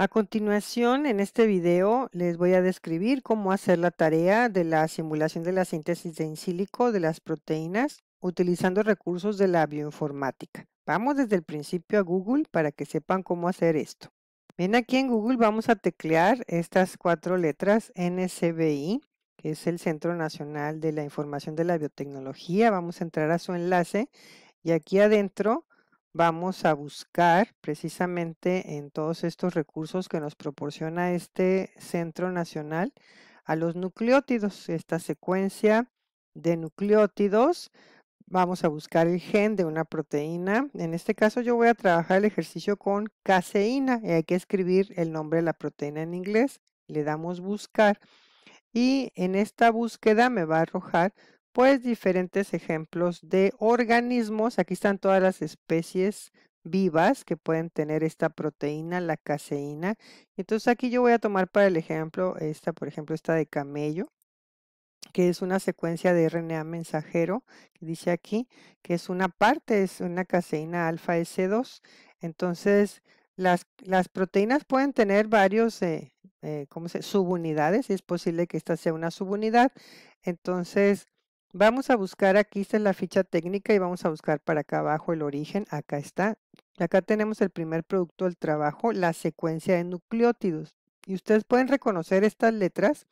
A continuación, en este video les voy a describir cómo hacer la tarea de la simulación de la síntesis de insílico de las proteínas utilizando recursos de la bioinformática. Vamos desde el principio a Google para que sepan cómo hacer esto. Bien, aquí en Google vamos a teclear estas cuatro letras NCBI, que es el Centro Nacional de la Información de la Biotecnología. Vamos a entrar a su enlace y aquí adentro vamos a buscar precisamente en todos estos recursos que nos proporciona este Centro Nacional a los nucleótidos, esta secuencia de nucleótidos. Vamos a buscar el gen de una proteína. En este caso yo voy a trabajar el ejercicio con caseína y hay que escribir el nombre de la proteína en inglés. Le damos buscar y en esta búsqueda me va a arrojar pues diferentes ejemplos de organismos. Aquí están todas las especies vivas que pueden tener esta proteína, la caseína. Entonces aquí yo voy a tomar para el ejemplo esta, por ejemplo, esta de camello, que es una secuencia de RNA mensajero, que dice aquí que es una parte, es una caseína alfa S2. Entonces, las, las proteínas pueden tener varios, eh, eh, Subunidades, y es posible que esta sea una subunidad. Entonces, Vamos a buscar aquí, está la ficha técnica y vamos a buscar para acá abajo el origen, acá está. Acá tenemos el primer producto del trabajo, la secuencia de nucleótidos. Y ustedes pueden reconocer estas letras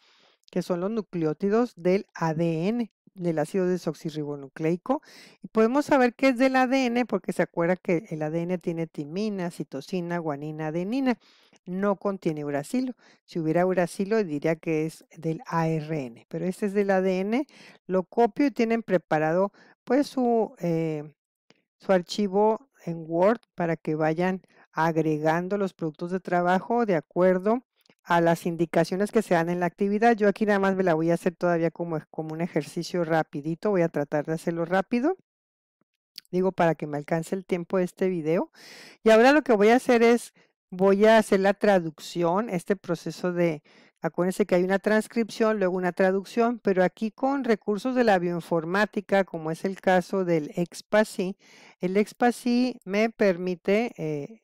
que son los nucleótidos del ADN del ácido desoxirribonucleico. Y podemos saber que es del ADN porque se acuerda que el ADN tiene timina, citosina, guanina, adenina. No contiene uracilo. Si hubiera uracilo diría que es del ARN, pero este es del ADN. Lo copio y tienen preparado pues su, eh, su archivo en Word para que vayan agregando los productos de trabajo de acuerdo a las indicaciones que se dan en la actividad. Yo aquí nada más me la voy a hacer todavía como, e, como un ejercicio rapidito, voy a tratar de hacerlo rápido. Digo, para que me alcance el tiempo de este video. Y ahora lo que voy a hacer es, voy a hacer la traducción, este proceso de, acuérdense que hay una transcripción, luego una traducción, pero aquí con recursos de la bioinformática, como es el caso del EXPASI, el EXPASI me permite... Eh,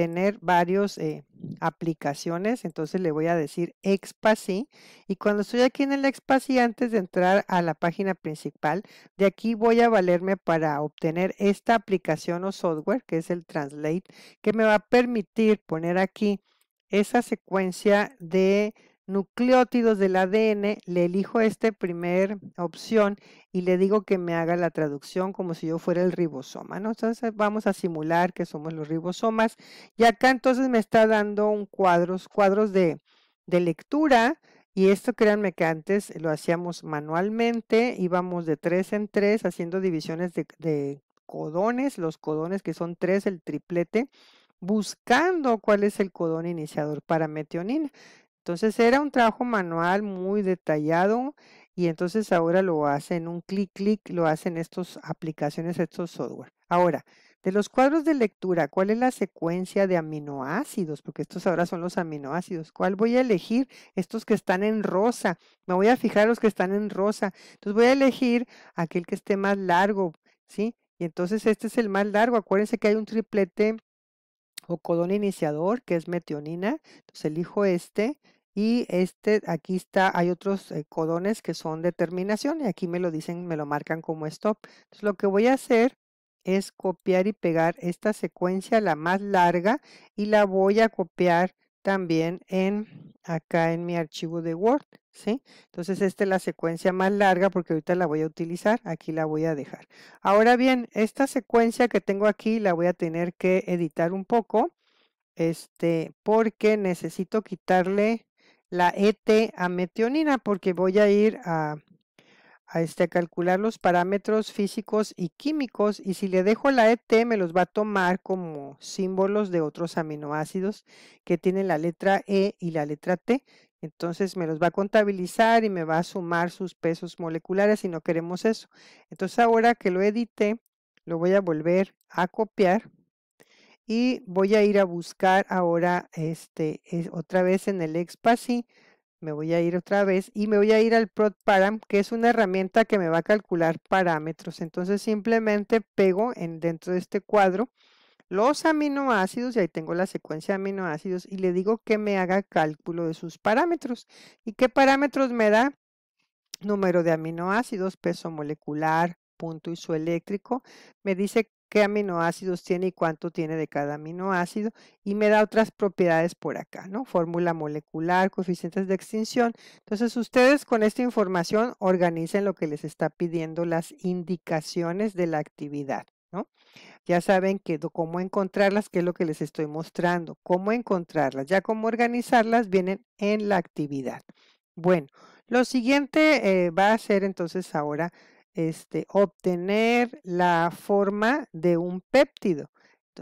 tener varios eh, aplicaciones, entonces le voy a decir Expasy y cuando estoy aquí en el Expasy antes de entrar a la página principal, de aquí voy a valerme para obtener esta aplicación o software que es el Translate que me va a permitir poner aquí esa secuencia de nucleótidos del ADN, le elijo esta primera opción y le digo que me haga la traducción como si yo fuera el ribosoma, ¿no? Entonces vamos a simular que somos los ribosomas y acá entonces me está dando un cuadros, cuadros de, lectura y esto créanme que antes lo hacíamos manualmente, íbamos de tres en tres haciendo divisiones de, de codones, los codones que son tres, el triplete, buscando cuál es el codón iniciador para metionina. Entonces era un trabajo manual muy detallado y entonces ahora lo hacen un clic clic, lo hacen estas aplicaciones, estos software. Ahora, de los cuadros de lectura, ¿cuál es la secuencia de aminoácidos? Porque estos ahora son los aminoácidos. ¿Cuál voy a elegir? Estos que están en rosa. Me voy a fijar los que están en rosa. Entonces voy a elegir aquel que esté más largo, ¿sí? Y entonces este es el más largo. Acuérdense que hay un triplete o codón iniciador, que es metionina. Entonces elijo este y este, aquí está, hay otros eh, codones que son de terminación y aquí me lo dicen, me lo marcan como stop. Entonces lo que voy a hacer es copiar y pegar esta secuencia, la más larga, y la voy a copiar también en acá en mi archivo de Word, ¿sí? Entonces esta es la secuencia más larga porque ahorita la voy a utilizar, aquí la voy a dejar. Ahora bien, esta secuencia que tengo aquí la voy a tener que editar un poco, este, porque necesito quitarle la ET a metionina porque voy a ir a este, a calcular los parámetros físicos y químicos y si le dejo la ET me los va a tomar como símbolos de otros aminoácidos que tienen la letra E y la letra T. Entonces me los va a contabilizar y me va a sumar sus pesos moleculares si no queremos eso. Entonces ahora que lo edité, lo voy a volver a copiar y voy a ir a buscar ahora este, otra vez en el Expasy me voy a ir otra vez y me voy a ir al ProdParam, que es una herramienta que me va a calcular parámetros. Entonces simplemente pego en, dentro de este cuadro los aminoácidos, y ahí tengo la secuencia de aminoácidos, y le digo que me haga cálculo de sus parámetros. ¿Y qué parámetros me da? Número de aminoácidos, peso molecular, punto isoeléctrico. Me dice qué aminoácidos tiene y cuánto tiene de cada aminoácido y me da otras propiedades por acá, ¿no? Fórmula molecular, coeficientes de extinción. Entonces ustedes con esta información organicen lo que les está pidiendo las indicaciones de la actividad. ¿No? Ya saben que cómo encontrarlas, qué es lo que les estoy mostrando, cómo encontrarlas, ya cómo organizarlas vienen en la actividad. Bueno, lo siguiente eh, va a ser entonces ahora este, obtener la forma de un péptido.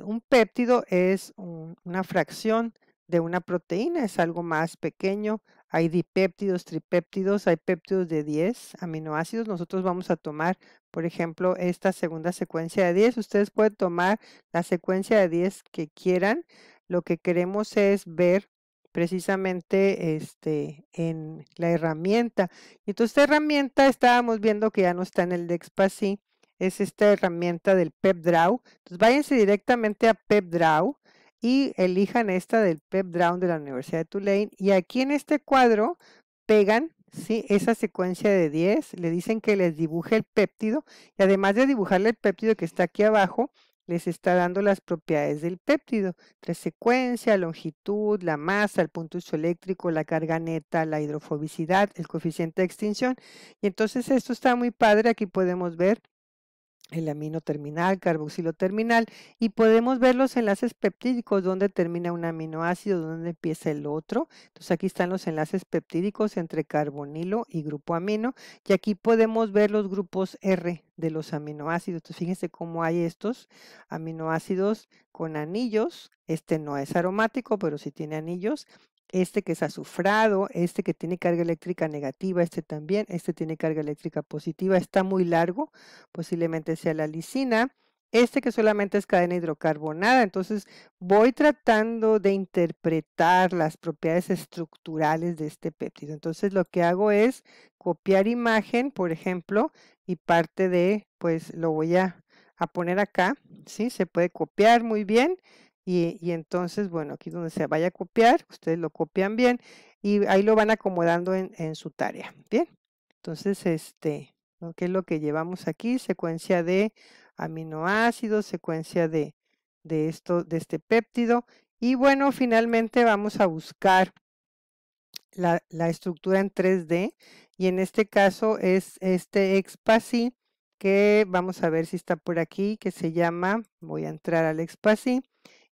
un péptido es una fracción de una proteína, es algo más pequeño. Hay dipéptidos, tripéptidos, hay péptidos de 10 aminoácidos. Nosotros vamos a tomar, por ejemplo, esta segunda secuencia de 10. Ustedes pueden tomar la secuencia de 10 que quieran. Lo que queremos es ver precisamente este, en la herramienta. Y entonces esta herramienta estábamos viendo que ya no está en el dexpasi es esta herramienta del PepDraw. Entonces váyanse directamente a PepDraw y elijan esta del PepDraw de la Universidad de Tulane. Y aquí en este cuadro pegan ¿sí? esa secuencia de 10, le dicen que les dibuje el péptido y además de dibujarle el péptido que está aquí abajo, les está dando las propiedades del péptido, tres secuencia, longitud, la masa, el punto isoeléctrico, la carga neta, la hidrofobicidad, el coeficiente de extinción. Y entonces esto está muy padre, aquí podemos ver el amino terminal, carboxilo terminal, y podemos ver los enlaces peptídicos, donde termina un aminoácido, donde empieza el otro. Entonces aquí están los enlaces peptídicos entre carbonilo y grupo amino, y aquí podemos ver los grupos R de los aminoácidos. Entonces fíjense cómo hay estos aminoácidos con anillos. Este no es aromático, pero sí tiene anillos este que es azufrado, este que tiene carga eléctrica negativa, este también, este tiene carga eléctrica positiva, está muy largo, posiblemente sea la lisina, este que solamente es cadena hidrocarbonada, entonces voy tratando de interpretar las propiedades estructurales de este péptido. Entonces lo que hago es copiar imagen, por ejemplo, y parte de, pues lo voy a, a poner acá, ¿sí? Se puede copiar muy bien y, entonces, bueno, aquí donde se vaya a copiar, ustedes lo copian bien y ahí lo van acomodando en, su tarea. Bien, entonces, este, ¿qué es lo que llevamos aquí? Secuencia de aminoácidos, secuencia de, esto, de este péptido. Y bueno, finalmente vamos a buscar la, la estructura en 3D y en este caso es este expasi que vamos a ver si está por aquí, que se llama, voy a entrar al expasi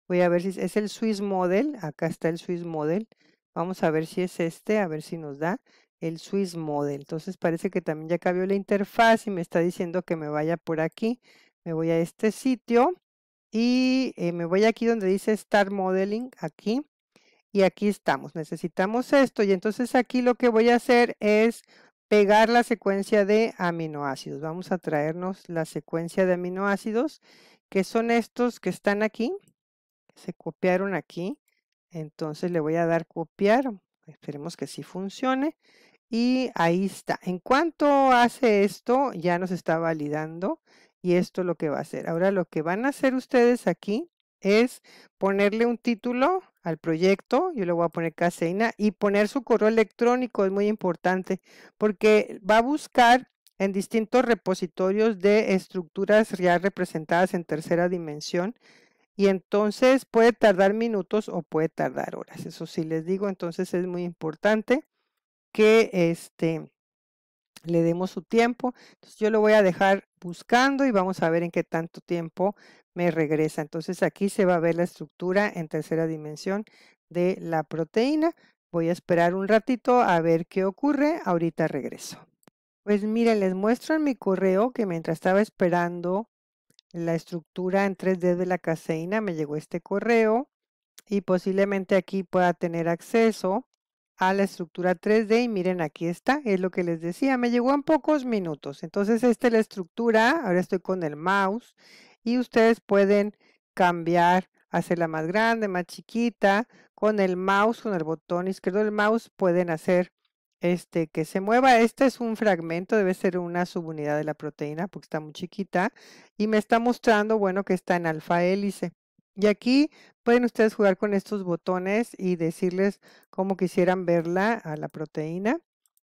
Voy a ver si es el Swiss Model. Acá está el Swiss Model. Vamos a ver si es este, a ver si nos da el Swiss Model. Entonces parece que también ya cambió la interfaz y me está diciendo que me vaya por aquí. Me voy a este sitio y eh, me voy aquí donde dice Start Modeling, aquí. Y aquí estamos, necesitamos esto. Y entonces aquí lo que voy a hacer es pegar la secuencia de aminoácidos. Vamos a traernos la secuencia de aminoácidos, que son estos que están aquí, se copiaron aquí. Entonces le voy a dar copiar. Esperemos que sí funcione. Y ahí está. En cuanto hace esto, ya nos está validando. Y esto es lo que va a hacer. Ahora lo que van a hacer ustedes aquí es ponerle un título al proyecto, yo le voy a poner caseína y poner su correo electrónico es muy importante porque va a buscar en distintos repositorios de estructuras ya representadas en tercera dimensión y entonces puede tardar minutos o puede tardar horas. Eso sí les digo, entonces es muy importante que este, le demos su tiempo. Entonces yo lo voy a dejar buscando y vamos a ver en qué tanto tiempo me regresa. Entonces aquí se va a ver la estructura en tercera dimensión de la proteína. Voy a esperar un ratito a ver qué ocurre. Ahorita regreso. Pues miren, les muestro en mi correo que mientras estaba esperando la estructura en 3D de la caseína, me llegó este correo y posiblemente aquí pueda tener acceso a la estructura 3D y miren aquí está, es lo que les decía, me llegó en pocos minutos. Entonces esta es la estructura, ahora estoy con el mouse y ustedes pueden cambiar, hacerla más grande, más chiquita, con el mouse, con el botón izquierdo del mouse pueden hacer este, que se mueva, este es un fragmento, debe ser una subunidad de la proteína porque está muy chiquita y me está mostrando, bueno, que está en alfa hélice. Y aquí pueden ustedes jugar con estos botones y decirles cómo quisieran verla a la proteína,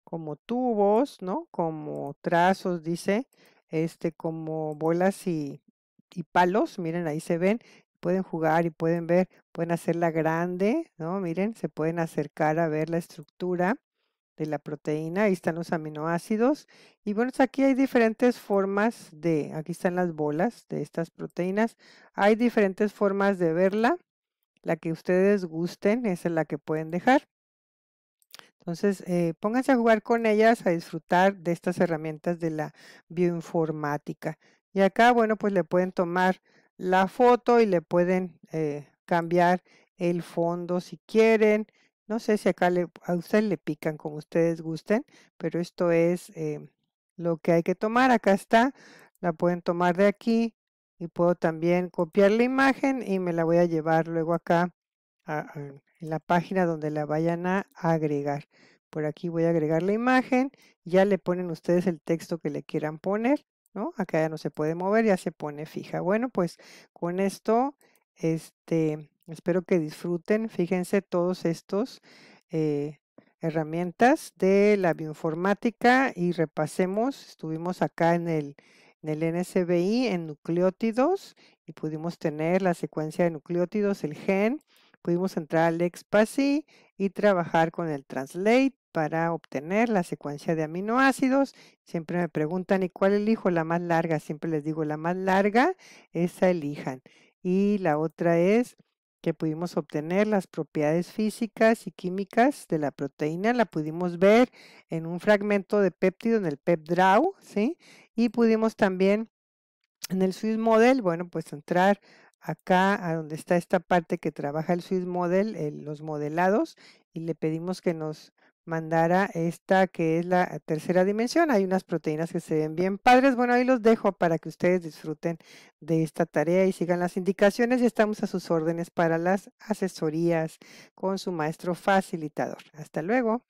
como tubos, ¿no? Como trazos, dice, este, como bolas y, y palos, miren, ahí se ven, pueden jugar y pueden ver, pueden hacerla grande, ¿no? Miren, se pueden acercar a ver la estructura de la proteína, ahí están los aminoácidos. Y bueno, pues, aquí hay diferentes formas de, aquí están las bolas de estas proteínas. Hay diferentes formas de verla. La que ustedes gusten, esa es la que pueden dejar. Entonces, eh, pónganse a jugar con ellas, a disfrutar de estas herramientas de la bioinformática. Y acá, bueno, pues le pueden tomar la foto y le pueden eh, cambiar el fondo si quieren no sé si acá le, a ustedes le pican como ustedes gusten, pero esto es em, lo que hay que tomar. Acá está, la pueden tomar de aquí y puedo también copiar la imagen y me la voy a llevar luego acá en la página donde la vayan a agregar. Por aquí voy a agregar la imagen, ya le ponen ustedes el texto que le quieran poner, ¿no? Acá ya no se puede mover, ya se pone fija. Bueno, pues con esto, este Espero que disfruten. Fíjense todos estos eh, herramientas de la bioinformática y repasemos. Estuvimos acá en el, en el NSBI en nucleótidos y pudimos tener la secuencia de nucleótidos, el gen. Pudimos entrar al EXPASI y trabajar con el Translate para obtener la secuencia de aminoácidos. Siempre me preguntan, ¿y cuál elijo? La más larga. Siempre les digo, la más larga, esa elijan. Y la otra es que pudimos obtener, las propiedades físicas y químicas de la proteína, la pudimos ver en un fragmento de péptido, en el PepDRAW, ¿sí? Y pudimos también en el Swiss Model, bueno, pues entrar acá a donde está esta parte que trabaja el Swiss Model, eh, los modelados, y le pedimos que nos mandara esta que es la tercera dimensión. Hay unas proteínas que se ven bien padres. Bueno, ahí los dejo para que ustedes disfruten de esta tarea y sigan las indicaciones y estamos a sus órdenes para las asesorías con su maestro facilitador. Hasta luego.